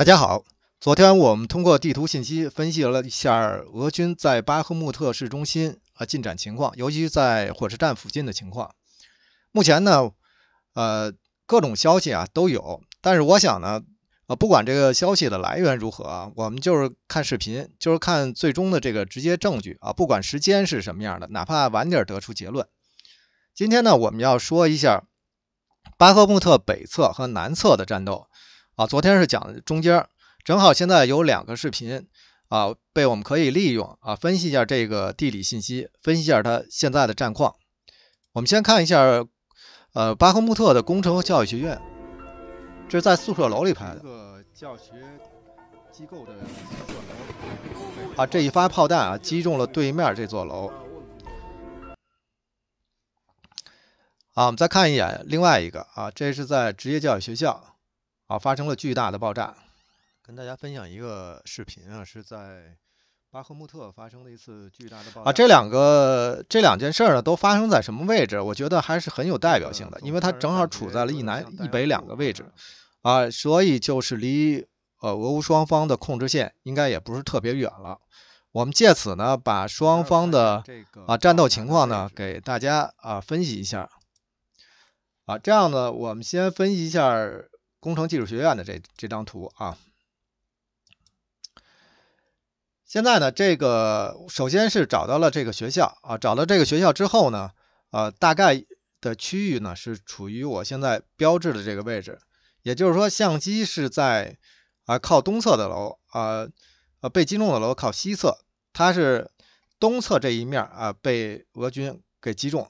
大家好，昨天我们通过地图信息分析了一下俄军在巴赫穆特市中心啊进展情况，尤其在火车站附近的情况。目前呢，呃，各种消息啊都有，但是我想呢，呃，不管这个消息的来源如何，我们就是看视频，就是看最终的这个直接证据啊。不管时间是什么样的，哪怕晚点得出结论。今天呢，我们要说一下巴赫穆特北侧和南侧的战斗。啊，昨天是讲中间儿，正好现在有两个视频啊，被我们可以利用啊，分析一下这个地理信息，分析一下它现在的战况。我们先看一下，呃，巴赫穆特的工程和教育学院，这是在宿舍楼里拍的。一个教学机构的宿舍楼。啊，这一发炮弹啊，击中了对面这座楼。啊，我们再看一眼另外一个啊，这是在职业教育学校。啊，发生了巨大的爆炸。跟大家分享一个视频啊，是在巴赫穆特发生的一次巨大的爆炸。啊，这两个这两件事儿呢，都发生在什么位置？我觉得还是很有代表性的，因为它正好处在了一南一北两个位置，啊，所以就是离呃俄乌双方的控制线应该也不是特别远了。我们借此呢，把双方的啊战斗情况呢，给大家啊分析一下。啊，这样呢，我们先分析一下。工程技术学院的这这张图啊，现在呢，这个首先是找到了这个学校啊，找到这个学校之后呢，呃，大概的区域呢是处于我现在标志的这个位置，也就是说，相机是在啊靠东侧的楼，啊啊被击中的楼靠西侧，它是东侧这一面啊被俄军给击中，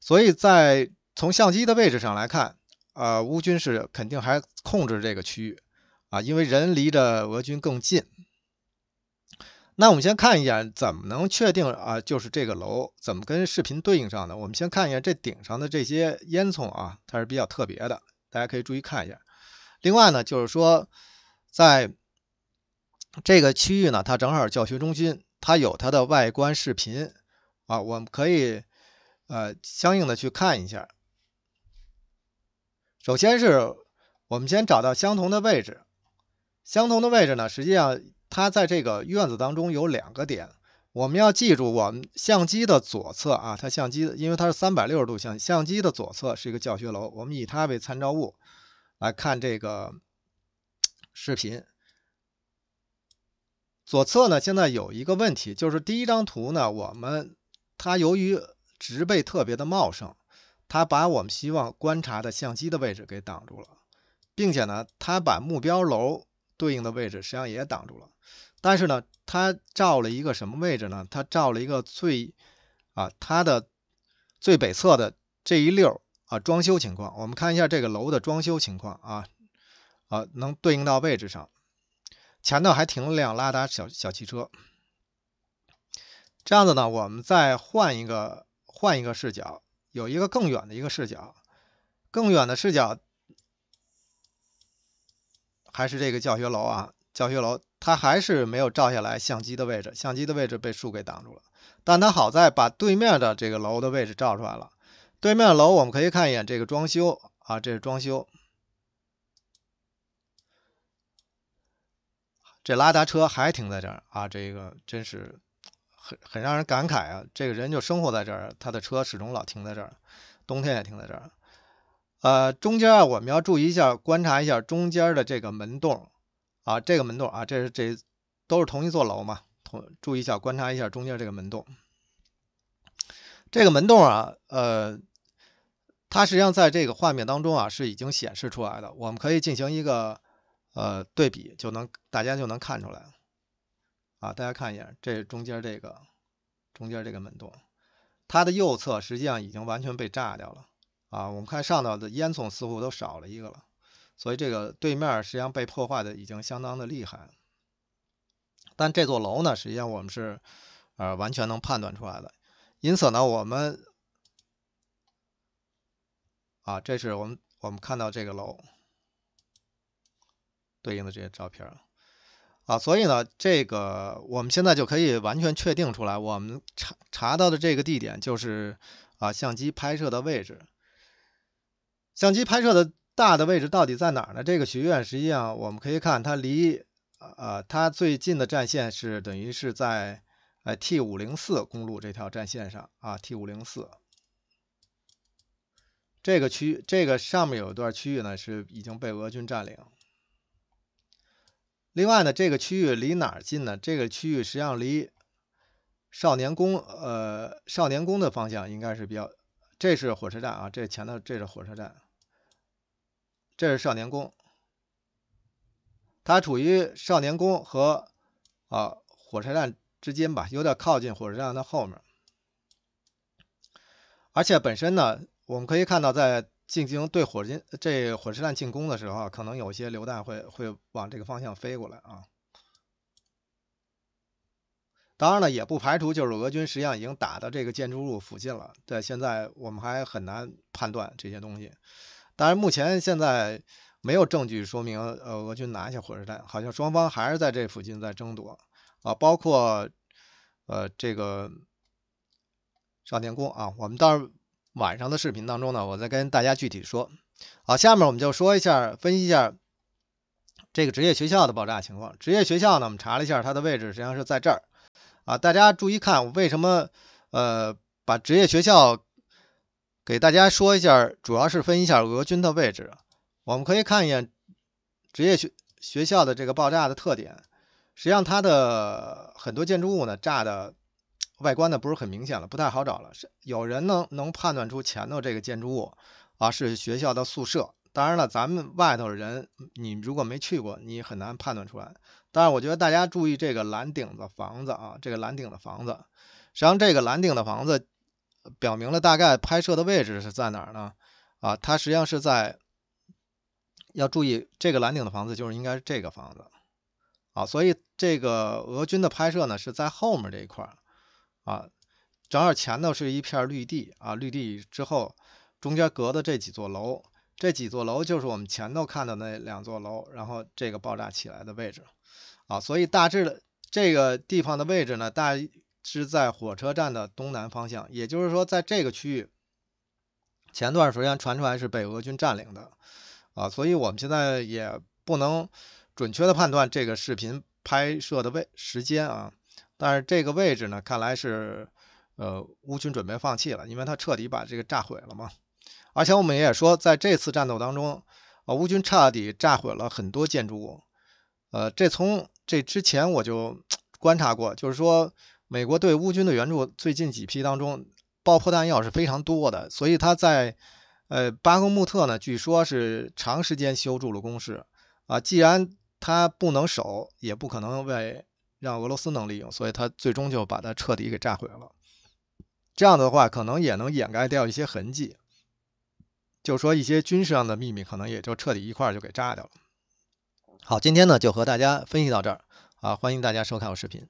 所以在从相机的位置上来看。啊，乌军是肯定还控制这个区域啊，因为人离着俄军更近。那我们先看一眼，怎么能确定啊？就是这个楼怎么跟视频对应上的？我们先看一下这顶上的这些烟囱啊，它是比较特别的，大家可以注意看一下。另外呢，就是说，在这个区域呢，它正好教学中心，它有它的外观视频啊，我们可以呃相应的去看一下。首先是我们先找到相同的位置，相同的位置呢，实际上它在这个院子当中有两个点。我们要记住，我们相机的左侧啊，它相机因为它是三百六十度相相机的左侧是一个教学楼。我们以它为参照物来看这个视频。左侧呢，现在有一个问题，就是第一张图呢，我们它由于植被特别的茂盛。它把我们希望观察的相机的位置给挡住了，并且呢，它把目标楼对应的位置实际上也挡住了。但是呢，它照了一个什么位置呢？它照了一个最啊它的最北侧的这一溜啊装修情况。我们看一下这个楼的装修情况啊啊能对应到位置上。前头还停了辆拉达小小汽车。这样子呢，我们再换一个换一个视角。有一个更远的一个视角，更远的视角还是这个教学楼啊，教学楼它还是没有照下来相机的位置，相机的位置被树给挡住了。但它好在把对面的这个楼的位置照出来了。对面楼我们可以看一眼，这个装修啊，这是装修。这拉达车还停在这儿啊，这个真是。很很让人感慨啊！这个人就生活在这儿，他的车始终老停在这儿，冬天也停在这儿。呃，中间啊，我们要注意一下，观察一下中间的这个门洞啊，这个门洞啊，这是这都是同一座楼嘛？同注意一下，观察一下中间这个门洞，这个门洞啊，呃，它实际上在这个画面当中啊是已经显示出来的，我们可以进行一个呃对比，就能大家就能看出来了。啊，大家看一眼，这中间这个中间这个门洞，它的右侧实际上已经完全被炸掉了啊。我们看上头的烟囱似乎都少了一个了，所以这个对面实际上被破坏的已经相当的厉害。但这座楼呢，实际上我们是呃完全能判断出来的。因此呢，我们啊，这是我们我们看到这个楼对应的这些照片儿。啊，所以呢，这个我们现在就可以完全确定出来，我们查查到的这个地点就是啊，相机拍摄的位置。相机拍摄的大的位置到底在哪儿呢？这个学院实际上我们可以看，它离啊它最近的战线是等于是在呃 T 五零四公路这条战线上啊，T 五零四这个区这个上面有一段区域呢是已经被俄军占领。另外呢，这个区域离哪儿近呢？这个区域实际上离少年宫，呃，少年宫的方向应该是比较。这是火车站啊，这前头这是火车站，这是少年宫，它处于少年宫和啊火车站之间吧，有点靠近火车站的后面。而且本身呢，我们可以看到在。进行对火箭这火车站进攻的时候，可能有些榴弹会会往这个方向飞过来啊。当然了，也不排除就是俄军实际上已经打到这个建筑物附近了。但现在我们还很难判断这些东西。当然，目前现在没有证据说明呃俄军拿下火车站，好像双方还是在这附近在争夺啊，包括呃这个少年宫啊，我们当然。晚上的视频当中呢，我再跟大家具体说。好，下面我们就说一下分析一下这个职业学校的爆炸情况。职业学校呢，我们查了一下它的位置，实际上是在这儿。啊，大家注意看，为什么呃把职业学校给大家说一下，主要是分一下俄军的位置。我们可以看一眼职业学学校的这个爆炸的特点，实际上它的很多建筑物呢炸的。外观呢不是很明显了，不太好找了。是有人能能判断出前头这个建筑物啊是学校的宿舍。当然了，咱们外头人，你如果没去过，你很难判断出来。但是我觉得大家注意这个蓝顶子房子啊，这个蓝顶的房子，实际上这个蓝顶的房子表明了大概拍摄的位置是在哪儿呢？啊，它实际上是在要注意这个蓝顶的房子，就是应该是这个房子啊。所以这个俄军的拍摄呢是在后面这一块。啊，正好前头是一片绿地啊，绿地之后中间隔的这几座楼，这几座楼就是我们前头看的那两座楼，然后这个爆炸起来的位置啊，所以大致的这个地方的位置呢，大致在火车站的东南方向，也就是说在这个区域前段时间传出来是被俄军占领的啊，所以我们现在也不能准确的判断这个视频拍摄的位时间啊。但是这个位置呢，看来是，呃，乌军准备放弃了，因为他彻底把这个炸毁了嘛。而且我们也说，在这次战斗当中啊，乌军彻底炸毁了很多建筑物。呃，这从这之前我就观察过，就是说，美国对乌军的援助，最近几批当中，爆破弹药是非常多的。所以他在，呃，巴赫穆特呢，据说是长时间修筑了工事。啊，既然他不能守，也不可能为。让俄罗斯能利用，所以他最终就把它彻底给炸毁了。这样的话，可能也能掩盖掉一些痕迹，就说一些军事上的秘密，可能也就彻底一块儿就给炸掉了。好，今天呢就和大家分析到这儿，啊，欢迎大家收看我视频。